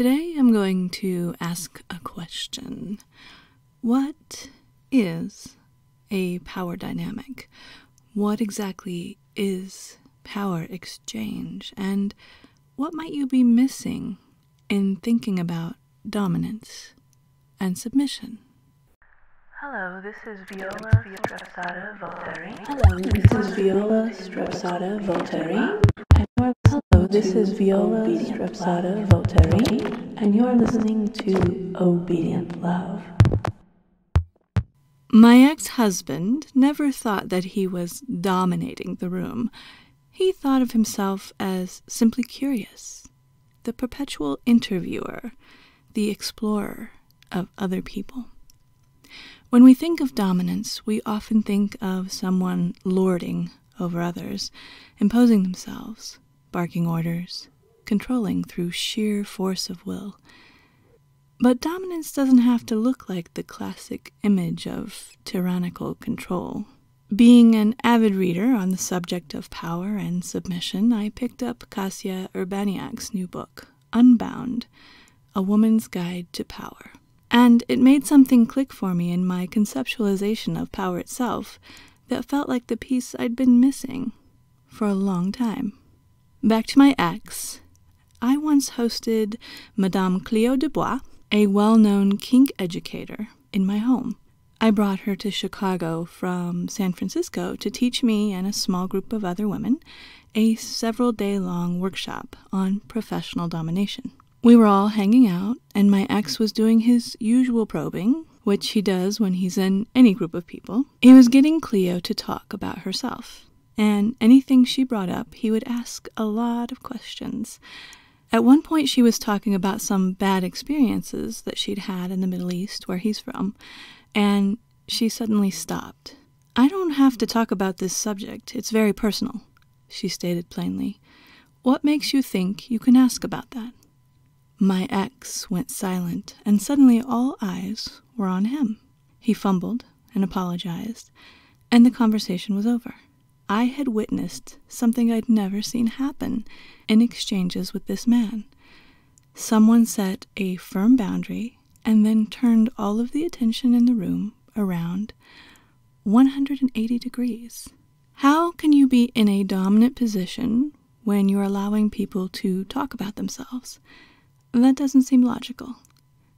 Today I'm going to ask a question. What is a power dynamic? What exactly is power exchange? And what might you be missing in thinking about dominance and submission? Hello, this is Viola Strepsada Volteri. Hello, this is Viola Strepsada Volteri. This is Viola Strepsada Volteri, and you're listening to Obedient Love. My ex husband never thought that he was dominating the room. He thought of himself as simply curious, the perpetual interviewer, the explorer of other people. When we think of dominance, we often think of someone lording over others, imposing themselves, barking orders, controlling through sheer force of will. But dominance doesn't have to look like the classic image of tyrannical control. Being an avid reader on the subject of power and submission, I picked up Kasia Urbaniak's new book, Unbound A Woman's Guide to Power. And it made something click for me in my conceptualization of power itself that felt like the piece I'd been missing for a long time. Back to my ex. I once hosted Madame Clio Dubois, a well known kink educator, in my home. I brought her to Chicago from San Francisco to teach me and a small group of other women a several day long workshop on professional domination. We were all hanging out, and my ex was doing his usual probing, which he does when he's in any group of people. He was getting Cleo to talk about herself and anything she brought up, he would ask a lot of questions. At one point, she was talking about some bad experiences that she'd had in the Middle East, where he's from, and she suddenly stopped. I don't have to talk about this subject, it's very personal, she stated plainly. What makes you think you can ask about that? My ex went silent, and suddenly all eyes were on him. He fumbled and apologized, and the conversation was over. I had witnessed something I'd never seen happen in exchanges with this man. Someone set a firm boundary and then turned all of the attention in the room around 180 degrees. How can you be in a dominant position when you're allowing people to talk about themselves? That doesn't seem logical.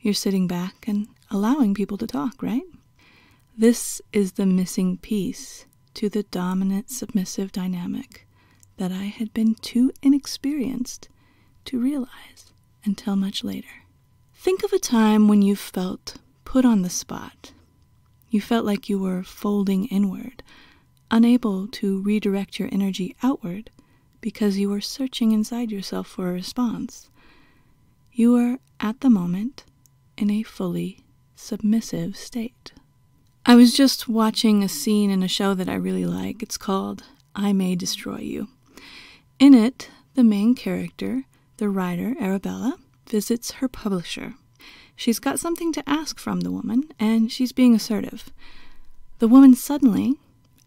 You're sitting back and allowing people to talk, right? This is the missing piece to the dominant submissive dynamic that I had been too inexperienced to realize until much later. Think of a time when you felt put on the spot. You felt like you were folding inward, unable to redirect your energy outward because you were searching inside yourself for a response. You were, at the moment, in a fully submissive state. I was just watching a scene in a show that I really like. It's called I May Destroy You. In it, the main character, the writer Arabella, visits her publisher. She's got something to ask from the woman, and she's being assertive. The woman suddenly,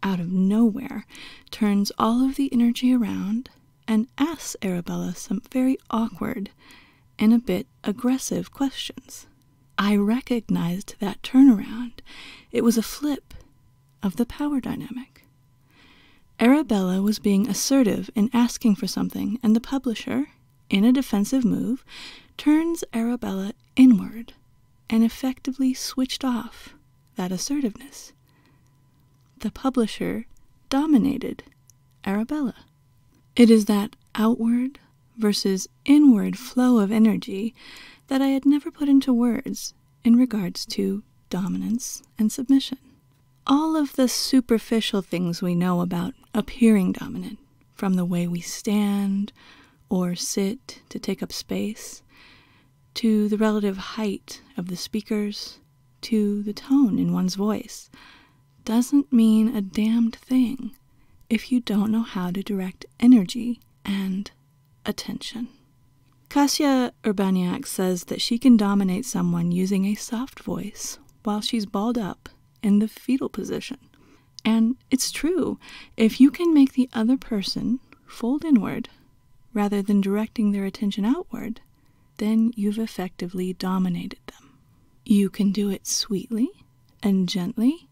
out of nowhere, turns all of the energy around and asks Arabella some very awkward and a bit aggressive questions. I recognized that turnaround. It was a flip of the power dynamic. Arabella was being assertive in asking for something, and the publisher, in a defensive move, turns Arabella inward and effectively switched off that assertiveness. The publisher dominated Arabella. It is that outward versus inward flow of energy that I had never put into words in regards to dominance and submission. All of the superficial things we know about appearing dominant, from the way we stand or sit to take up space, to the relative height of the speakers, to the tone in one's voice, doesn't mean a damned thing if you don't know how to direct energy and attention. Kasia Urbaniak says that she can dominate someone using a soft voice while she's balled up in the fetal position. And it's true. If you can make the other person fold inward rather than directing their attention outward, then you've effectively dominated them. You can do it sweetly and gently.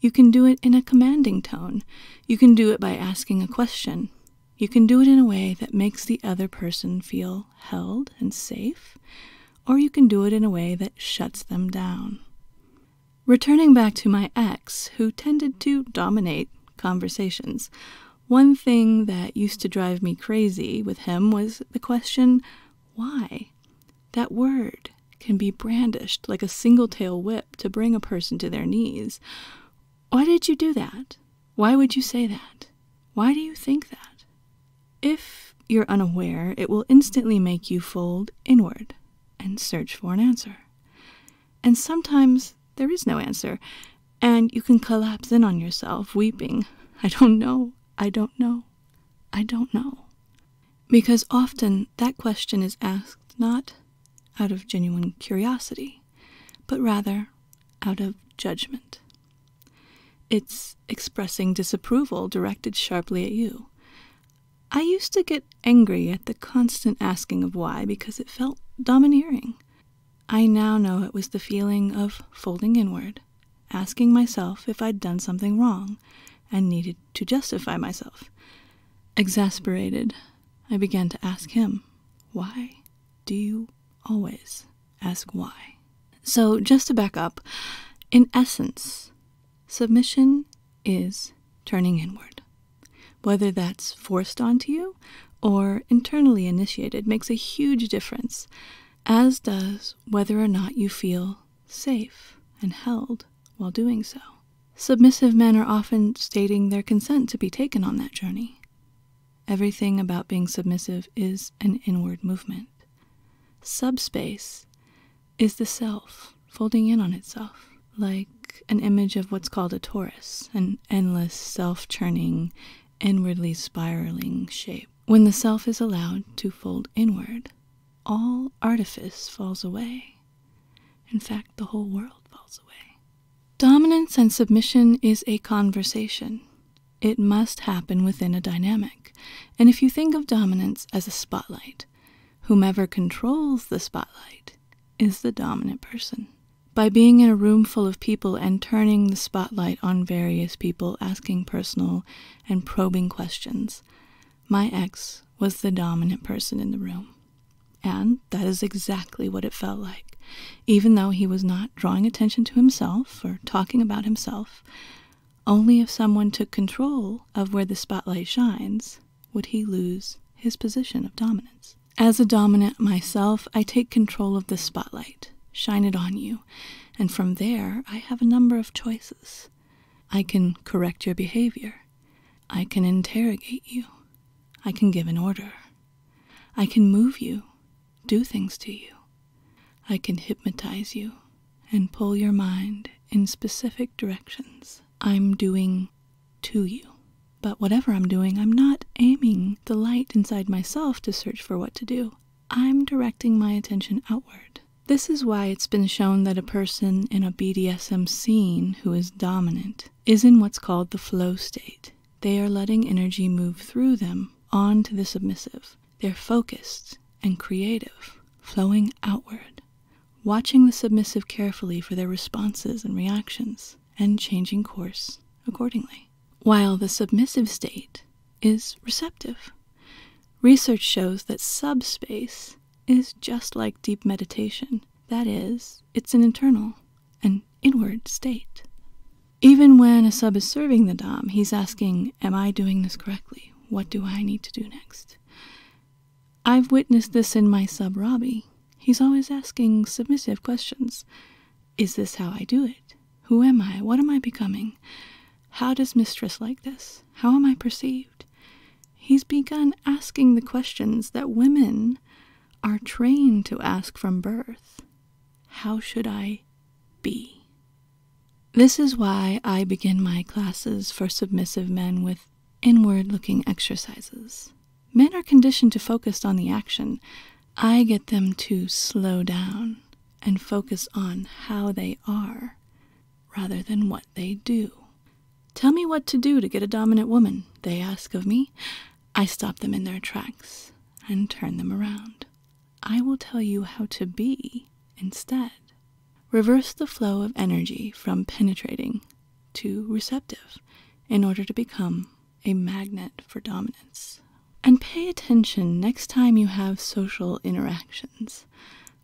You can do it in a commanding tone. You can do it by asking a question you can do it in a way that makes the other person feel held and safe, or you can do it in a way that shuts them down. Returning back to my ex, who tended to dominate conversations, one thing that used to drive me crazy with him was the question, why? That word can be brandished like a single tail whip to bring a person to their knees. Why did you do that? Why would you say that? Why do you think that? If you're unaware, it will instantly make you fold inward and search for an answer. And sometimes there is no answer, and you can collapse in on yourself, weeping, I don't know, I don't know, I don't know. Because often that question is asked not out of genuine curiosity, but rather out of judgment. It's expressing disapproval directed sharply at you. I used to get angry at the constant asking of why because it felt domineering. I now know it was the feeling of folding inward, asking myself if I'd done something wrong and needed to justify myself. Exasperated, I began to ask him, Why do you always ask why? So, just to back up, in essence, submission is turning inward whether that's forced onto you or internally initiated, makes a huge difference, as does whether or not you feel safe and held while doing so. Submissive men are often stating their consent to be taken on that journey. Everything about being submissive is an inward movement. Subspace is the self folding in on itself, like an image of what's called a torus, an endless, self churning, inwardly spiraling shape. When the self is allowed to fold inward, all artifice falls away. In fact, the whole world falls away. Dominance and submission is a conversation. It must happen within a dynamic. And if you think of dominance as a spotlight, whomever controls the spotlight is the dominant person by being in a room full of people and turning the spotlight on various people asking personal and probing questions. My ex was the dominant person in the room. And that is exactly what it felt like. Even though he was not drawing attention to himself or talking about himself, only if someone took control of where the spotlight shines would he lose his position of dominance. As a dominant myself, I take control of the spotlight shine it on you, and from there I have a number of choices. I can correct your behavior. I can interrogate you. I can give an order. I can move you, do things to you. I can hypnotize you and pull your mind in specific directions. I'm doing to you. But whatever I'm doing, I'm not aiming the light inside myself to search for what to do. I'm directing my attention outward this is why it's been shown that a person in a BDSM scene who is dominant is in what's called the flow state. They are letting energy move through them onto the submissive. They're focused and creative, flowing outward, watching the submissive carefully for their responses and reactions, and changing course accordingly. While the submissive state is receptive, research shows that subspace is just like deep meditation. That is, it's an internal, an inward state. Even when a sub is serving the Dom, he's asking, Am I doing this correctly? What do I need to do next? I've witnessed this in my sub Robbie. He's always asking submissive questions Is this how I do it? Who am I? What am I becoming? How does mistress like this? How am I perceived? He's begun asking the questions that women are trained to ask from birth, How should I be? This is why I begin my classes for submissive men with inward looking exercises. Men are conditioned to focus on the action. I get them to slow down and focus on how they are rather than what they do. Tell me what to do to get a dominant woman, they ask of me. I stop them in their tracks and turn them around. I will tell you how to be instead. Reverse the flow of energy from penetrating to receptive in order to become a magnet for dominance. And pay attention next time you have social interactions.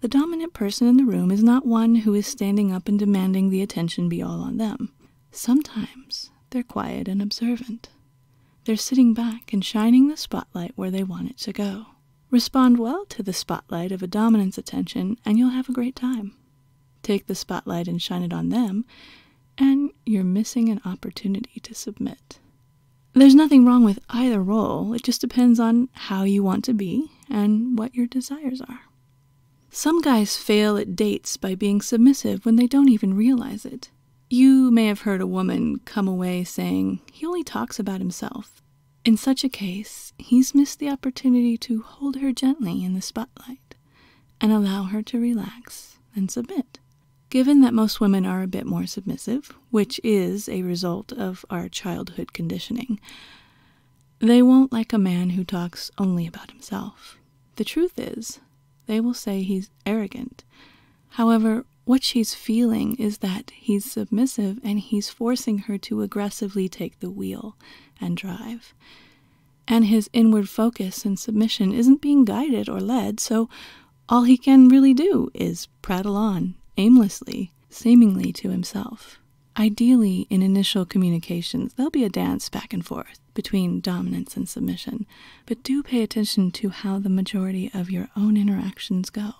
The dominant person in the room is not one who is standing up and demanding the attention be all on them. Sometimes they're quiet and observant. They're sitting back and shining the spotlight where they want it to go. Respond well to the spotlight of a dominant's attention, and you'll have a great time. Take the spotlight and shine it on them, and you're missing an opportunity to submit. There's nothing wrong with either role, it just depends on how you want to be and what your desires are. Some guys fail at dates by being submissive when they don't even realize it. You may have heard a woman come away saying, He only talks about himself. In such a case, he's missed the opportunity to hold her gently in the spotlight and allow her to relax and submit. Given that most women are a bit more submissive, which is a result of our childhood conditioning, they won't like a man who talks only about himself. The truth is, they will say he's arrogant. However, what she's feeling is that he's submissive and he's forcing her to aggressively take the wheel and drive. And his inward focus and submission isn't being guided or led, so all he can really do is prattle on aimlessly, seemingly to himself. Ideally, in initial communications, there'll be a dance back and forth between dominance and submission, but do pay attention to how the majority of your own interactions go.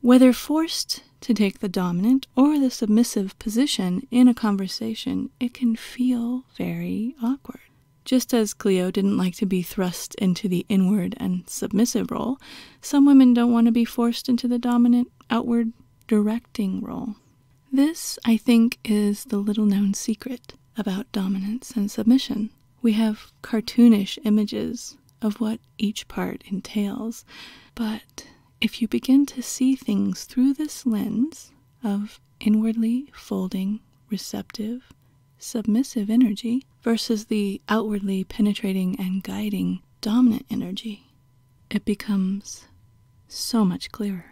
Whether forced to take the dominant or the submissive position in a conversation, it can feel very awkward. Just as Cleo didn't like to be thrust into the inward and submissive role, some women don't want to be forced into the dominant, outward, directing role. This, I think, is the little known secret about dominance and submission. We have cartoonish images of what each part entails, but if you begin to see things through this lens of inwardly folding, receptive, submissive energy versus the outwardly penetrating and guiding dominant energy, it becomes so much clearer.